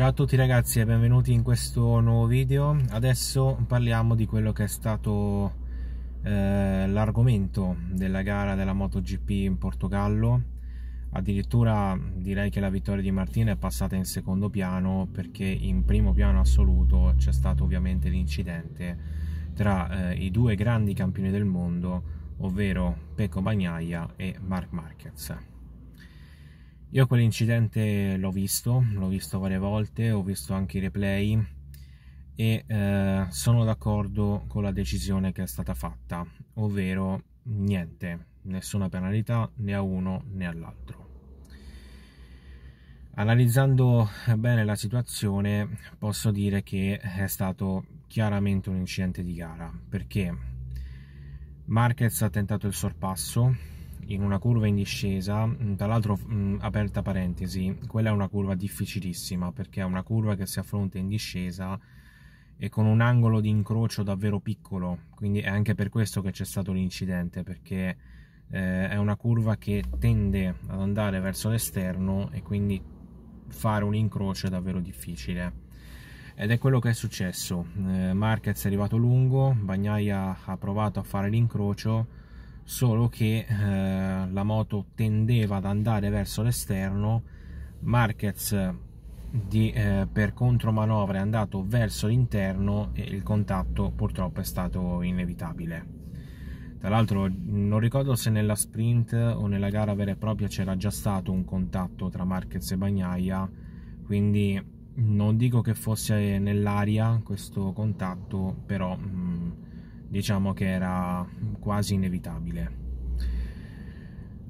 Ciao a tutti ragazzi e benvenuti in questo nuovo video. Adesso parliamo di quello che è stato eh, l'argomento della gara della MotoGP in Portogallo. Addirittura direi che la vittoria di Martina è passata in secondo piano perché in primo piano assoluto c'è stato ovviamente l'incidente tra eh, i due grandi campioni del mondo, ovvero Pecco Bagnaia e Mark Marquez. Io quell'incidente l'ho visto, l'ho visto varie volte, ho visto anche i replay e eh, sono d'accordo con la decisione che è stata fatta, ovvero niente, nessuna penalità né a uno né all'altro. Analizzando bene la situazione posso dire che è stato chiaramente un incidente di gara perché Marquez ha tentato il sorpasso, in una curva in discesa, tra l'altro aperta parentesi, quella è una curva difficilissima perché è una curva che si affronta in discesa e con un angolo di incrocio davvero piccolo, quindi è anche per questo che c'è stato l'incidente perché eh, è una curva che tende ad andare verso l'esterno e quindi fare un incrocio è davvero difficile. Ed è quello che è successo. Eh, Marquez è arrivato lungo, Bagnaia ha provato a fare l'incrocio solo che eh, la moto tendeva ad andare verso l'esterno Marquez di, eh, per contromanovra è andato verso l'interno e il contatto purtroppo è stato inevitabile tra l'altro non ricordo se nella sprint o nella gara vera e propria c'era già stato un contatto tra Marquez e Bagnaia quindi non dico che fosse nell'aria questo contatto però mh, mm, diciamo che era quasi inevitabile.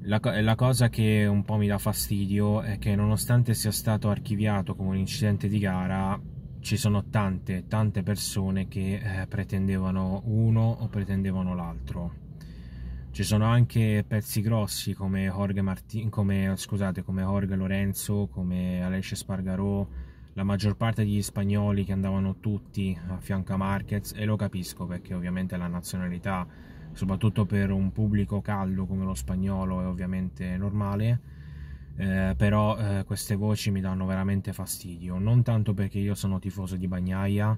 La, la, cosa che un po' mi dà fastidio è che nonostante sia stato archiviato come un incidente di gara, ci sono tante, tante persone che eh, pretendevano uno o pretendevano l'altro. Ci sono anche pezzi grossi come Jorge, Martin, come, scusate, come Jorge Lorenzo, come Alessia Spargarò, la maggior parte degli spagnoli che andavano tutti a fianco a Marquez e lo capisco perché ovviamente la nazionalità soprattutto per un pubblico caldo come lo spagnolo è ovviamente normale eh, però eh, queste voci mi danno veramente fastidio non tanto perché io sono tifoso di Bagnaia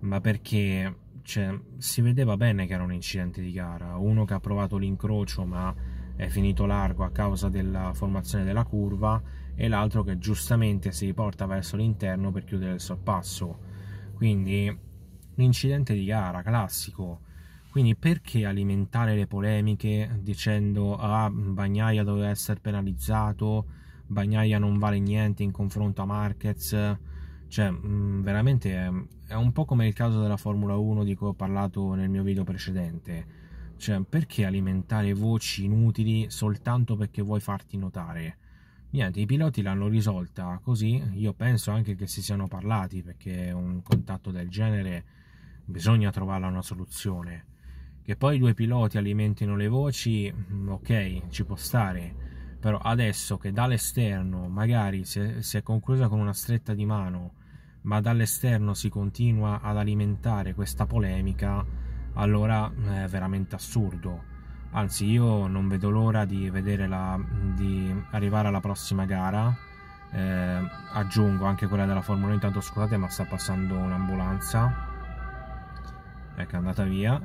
ma perché cioè, si vedeva bene che era un incidente di gara uno che ha provato l'incrocio ma è finito largo a causa della formazione della curva e l'altro che giustamente si riporta verso l'interno per chiudere il sorpasso. Quindi un incidente di gara classico. Quindi perché alimentare le polemiche dicendo ah Bagnaia doveva essere penalizzato, Bagnaia non vale niente in confronto a Marquez? Cioè, mm, veramente è, è un po' come il caso della Formula 1 di cui ho parlato nel mio video precedente. Cioè, perché alimentare voci inutili soltanto perché vuoi farti notare? niente, i piloti l'hanno risolta così. Io penso anche che si siano parlati perché un contatto del genere bisogna trovare una soluzione. Che poi i due piloti alimentino le voci, mm, ok, ci può stare, però adesso che dall'esterno magari si è, si è conclusa con una stretta di mano, ma dall'esterno si continua ad alimentare questa polemica, allora eh, è veramente assurdo anzi io non vedo l'ora di, la, di arrivare alla prossima gara eh, aggiungo anche quella della Formula 1 intanto scusate ma sta passando un'ambulanza ecco è andata via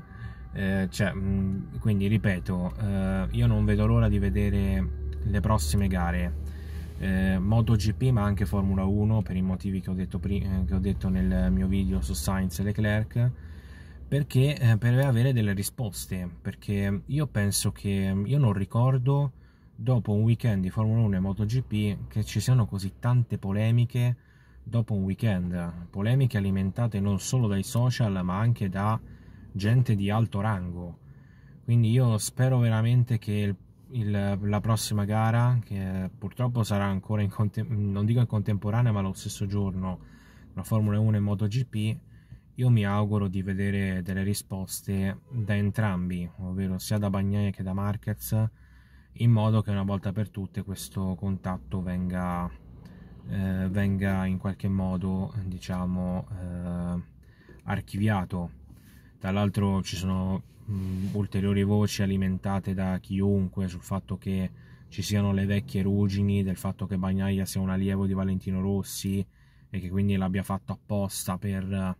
eh, cioè, mh, quindi ripeto eh, io non vedo l'ora di vedere le prossime gare eh, MotoGP ma anche Formula 1 per i motivi che ho detto, eh, che ho detto nel mio video su Sainz e Leclerc perché eh, per avere delle risposte perché io penso che io non ricordo dopo un weekend di Formula 1 e MotoGP che ci siano così tante polemiche dopo un weekend polemiche alimentate non solo dai social ma anche da gente di alto rango quindi io spero veramente che il, il, la prossima gara che purtroppo sarà ancora in non dico in contemporanea ma lo stesso giorno la Formula 1 e MotoGP io mi auguro di vedere delle risposte da entrambi, ovvero sia da Bagnaia che da Marquez, in modo che una volta per tutte questo contatto venga, eh, venga in qualche modo diciamo, eh, archiviato. Tra l'altro ci sono mh, mm, ulteriori voci alimentate da chiunque sul fatto che ci siano le vecchie ruggini, del fatto che Bagnaia sia un allievo di Valentino Rossi e che quindi l'abbia fatto apposta per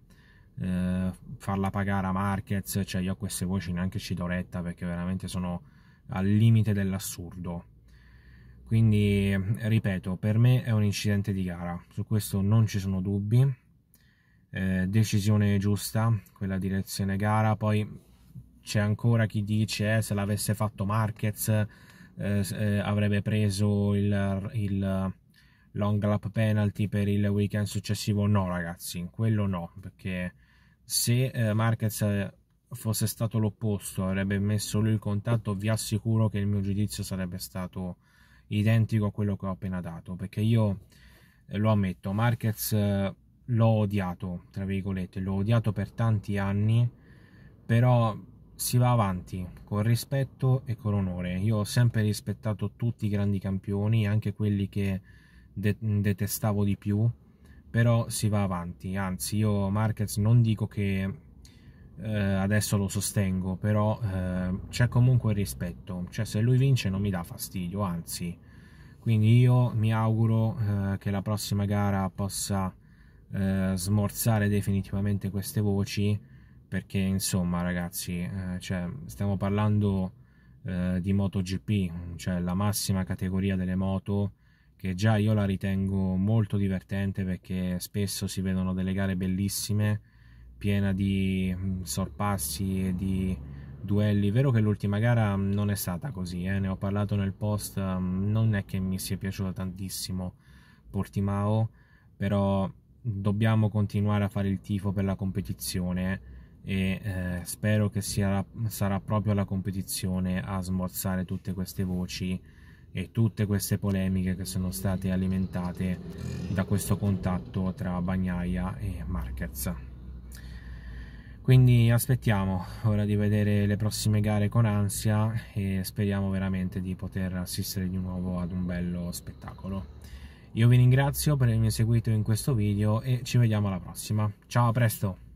eh, farla pagare a Marquez, cioè io a queste voci neanche ci do retta perché veramente sono al limite dell'assurdo. Quindi, ripeto, per me è un incidente di gara, su questo non ci sono dubbi. Eh, decisione giusta, quella direzione gara, poi c'è ancora chi dice eh, se l'avesse fatto Marquez eh, eh avrebbe preso il, il long lap penalty per il weekend successivo. No, ragazzi, quello no, perché se eh, Marquez eh, fosse stato l'opposto, avrebbe messo lui il contatto, vi assicuro che il mio giudizio sarebbe stato identico a quello che ho appena dato, perché io eh, lo ammetto, Marquez eh, l'ho odiato, tra virgolette, l'ho odiato per tanti anni, però si va avanti con rispetto e con onore. Io ho sempre rispettato tutti i grandi campioni, anche quelli che de- detestavo di più però si va avanti, anzi io Marquez non dico che eh, adesso lo sostengo, però eh, c'è comunque il rispetto, cioè se lui vince non mi dà fastidio, anzi, quindi io mi auguro eh, che la prossima gara possa eh, smorzare definitivamente queste voci, perché insomma ragazzi, eh, cioè, stiamo parlando eh, di MotoGP, cioè la massima categoria delle moto, che già io la ritengo molto divertente perché spesso si vedono delle gare bellissime, piena di mm, sorpassi e di duelli. Vero che l'ultima gara mm, non è stata così, eh? ne ho parlato nel post, mm, non è che mi sia piaciuta tantissimo Portimao, però dobbiamo continuare a fare il tifo per la competizione e eh, spero che sia, sarà proprio la competizione a smorzare tutte queste voci e tutte queste polemiche che sono state alimentate da questo contatto tra Bagnaia e Marquez. Quindi aspettiamo ora di vedere le prossime gare con ansia e speriamo veramente di poter assistere di nuovo ad un bello spettacolo. Io vi ringrazio per avermi seguito in questo video e ci vediamo alla prossima. Ciao, a presto!